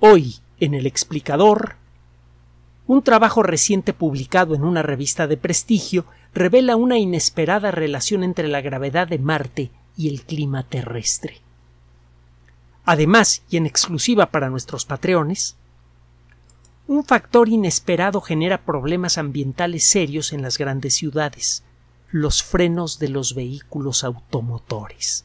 Hoy, en el explicador, un trabajo reciente publicado en una revista de prestigio revela una inesperada relación entre la gravedad de Marte y el clima terrestre. Además, y en exclusiva para nuestros patreones, un factor inesperado genera problemas ambientales serios en las grandes ciudades, los frenos de los vehículos automotores.